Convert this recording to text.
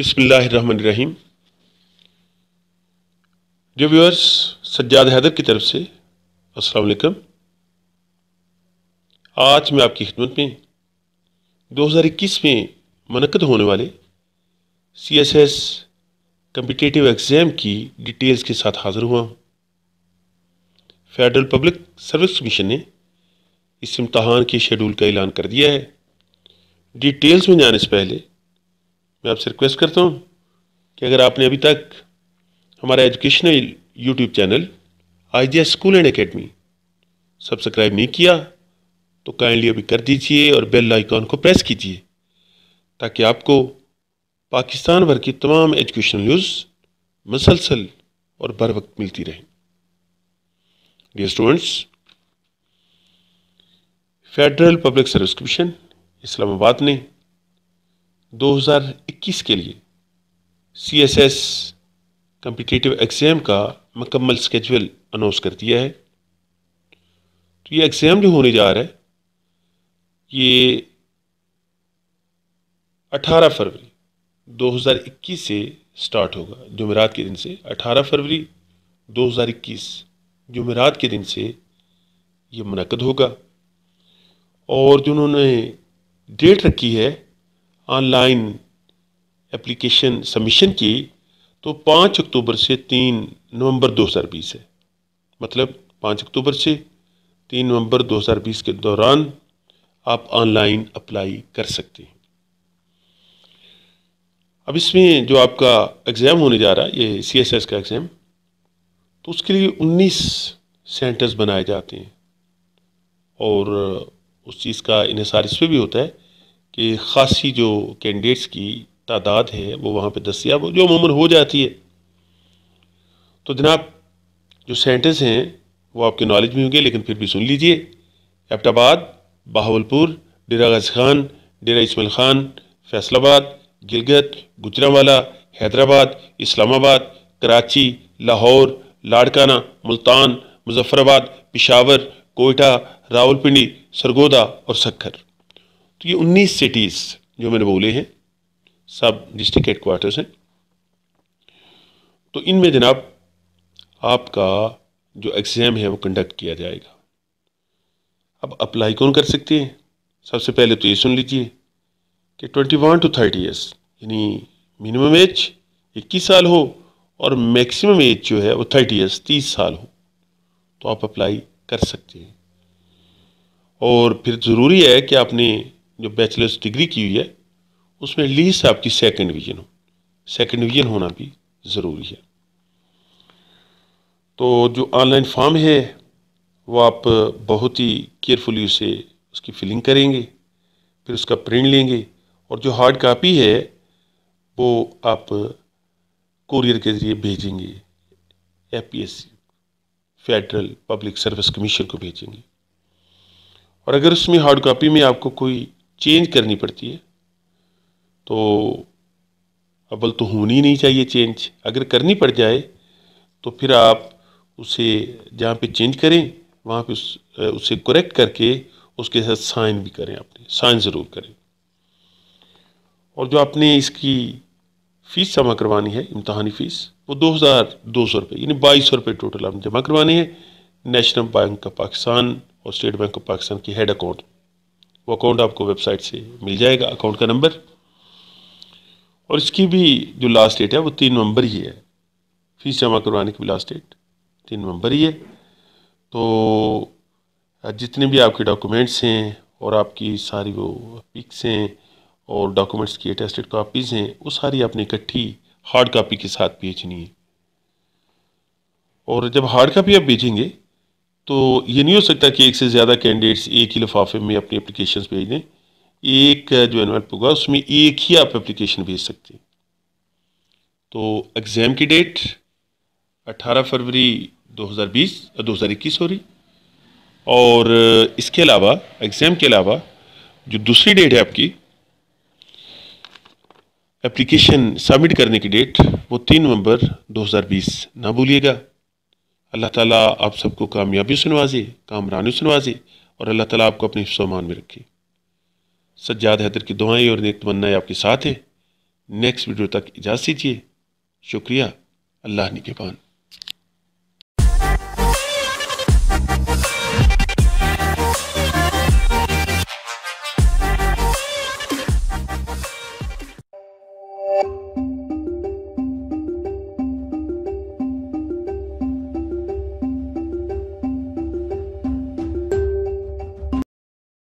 बिसमीम जो व्यूअर्स सज्जाद हैदर की तरफ से अस्सलाम वालेकुम आज मैं आपकी खिदमत में 2021 में मनकद होने वाले C S S competitive exam की डिटेल्स के साथ हाज़िर हुआ हूँ फेडरल पब्लिक सर्विस कमीशन ने इस इम्तहान के शेड्यूल का ऐलान कर दिया है डिटेल्स में जाने से पहले मैं आपसे रिक्वेस्ट करता हूँ कि अगर आपने अभी तक हमारा educational YouTube channel I G school and academy subscribe नहीं किया तो काइंडली अभी कर दीजिए और बेल आइकॉन को प्रेस कीजिए ताकि आपको पाकिस्तान भर की तमाम एजुकेशनल न्यूज़ मसलसल और बर वक्त मिलती रहे students federal public service commission Islamabad ने 2021 के लिए C S S competitive exam का मकम्मल स्केजुअल अनाउंस कर दिया है तो ये एग्ज़ाम जो होने जा रहा है ये 18 फरवरी 2021 से स्टार्ट होगा जुमेरात के दिन से 18 फरवरी 2021 जुमेरात के दिन से ये मनकद होगा और जिन्होंने डेट रखी है ऑनलाइन एप्लीकेशन सबमिशन की तो पाँच अक्टूबर से तीन नवंबर 2020 है मतलब पाँच अक्टूबर से तीन नवंबर 2020 के दौरान आप ऑनलाइन अप्लाई कर सकते हैं अब इसमें जो आपका एग्ज़ाम होने जा रहा है ये सी एस एस का एग्ज़ाम तो उसके लिए उन्नीस सेंटर्स बनाए जाते हैं और उस चीज़ का इसार इस पर भी होता है कि खासी जो कैंडिडेट्स की तादाद है वो वहाँ पर दस्तियाब जो अमूमन हो जाती है तो जनाब जो सेंटेंस हैं वो आपके नॉलेज में होंगे लेकिन फिर भी सुन लीजिए एबटाबाद बहावलपुर डेरा गज खान डेरा इसमल खान फैसलाबाद गिलगत गुजरावाला हैदराबाद इस्लामाबाद कराची लाहौर लाड़काना मुल्तान मुजफ्फराबाद पिशावर कोयटा रावलपिंडी सरगोदा और सखर तो ये उन्नीस सिटीज़ जो मैंने बोले हैं सब डिस्ट्रिक्ट हेड क्वार्टर्स हैं तो इनमें जनाब आपका जो एग्ज़ाम है वो कंडक्ट किया जाएगा अब अप्लाई कौन कर सकते हैं सबसे पहले तो ये सुन लीजिए कि twenty one to thirty years यानी मिनिमम एज इक्कीस साल हो और मैक्सिमम एज जो है वो थर्टी ईयर्स तीस साल हो तो आप अप्लाई कर सकते हैं और फिर ज़रूरी है कि आपने जो बैचलर्स डिग्री की हुई है उसमें लीस्ट आपकी सेकंड डिवीजन हो सेकंड डिवीजन होना भी ज़रूरी है तो जो ऑनलाइन फॉर्म है वो आप बहुत ही केयरफुली उसे उसकी फिलिंग करेंगे फिर उसका प्रिंट लेंगे और जो हार्ड कापी है वो आप कोरियर के ज़रिए भेजेंगे F P S C federal public service commission को भेजेंगे और अगर उसमें हार्ड कापी में आपको कोई चेंज करनी पड़ती है तो अव्वल तो होनी नहीं चाहिए चेंज अगर करनी पड़ जाए तो फिर आप उसे जहाँ पे चेंज करें वहाँ पे उस, उसे करेक्ट करके उसके साथ साइन भी करें आपने साइन ज़रूर करें और जो आपने इसकी फ़ीस जमा करवानी है इम्तहानी फ़ीस वो दो हज़ार दो सौ रुपये यानी बाईस सौ रुपये टोटल आपने जमा करवानी है नेशनल बैंक ऑफ पाकिस्तान और स्टेट बैंक ऑफ पाकिस्तान की हेड अकाउंट वो अकाउंट आपको वेबसाइट से मिल जाएगा अकाउंट का नंबर और इसकी भी जो लास्ट डेट है वो तीन नवंबर ही है फीस जमा करवाने की भी लास्ट डेट तीन नवंबर ही है तो जितने भी आपके डॉक्यूमेंट्स हैं और आपकी सारी वो पिक्स हैं और डॉक्यूमेंट्स की अटेस्टेड कापीज़ हैं वो सारी आपने इकट्ठी हार्ड कापी के साथ भेजनी है और जब हार्ड कापी आप भेजेंगे तो ये नहीं हो सकता कि एक से ज़्यादा कैंडिडेट्स एक ही लिफाफे में अपनी एप्लीकेशन भेज दें एक जो एनवेल्प होगा उसमें एक ही आप एप्लीकेशन भेज सकते हैं तो एग्ज़ाम की डेट 18 फरवरी 2020 2021 हो रही और इसके अलावा एग्ज़ाम के अलावा जो दूसरी डेट है आपकी एप्लीकेशन सबमिट करने की डेट वो तीन नवंबर 2020 ना भूलिएगा अल्लाह ताला आप सबको कामयाबी सुनवाजे कामरानी सुनवाजे और अल्लाह ताला आपको अपने सामान में रखे सज्जाद हैदर की दुआएं और नेक तमन्नाएं आपके साथ हैं नेक्स्ट वीडियो तक इजाज़त दीजिए शुक्रिया अल्लाह निगेबान